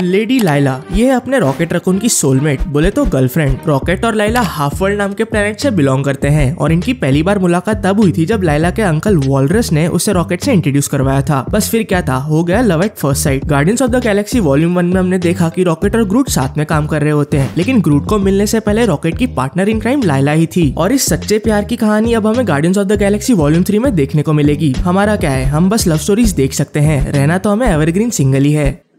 lady Laila ये अपने rocket raccoon की सोलमेट बोले तो गर्लफ्रेंड रॉकेट और लाइला हाफ वर्ल्ड नाम के प्लेनेट से बिलोंग करते हैं और इनकी पहली बार मुलाकात तब हुई थी जब लाइला के अंकल वॉलरस ने उसे रॉकेट से इंट्रोड्यूस करवाया था बस फिर क्या था हो गया love at first sight Guardians of the Galaxy volume one में हमने देखा की रॉकेट और ग्रूट साथ में काम कर रहे होते हैं लेकिन ग्रूट को मिलने से पहले रॉकेट की पार्टनर इन क्राइम लाइला ही थी और इस सच्चे प्यार की कहानी अब हमें Guardians of the Galaxy volume three में देखने को मिलेगी हमारा क्या है हम बस लव स्टोरीज देख सकते हैं रहना तो हमें एवरग्रीन सिंगल ही है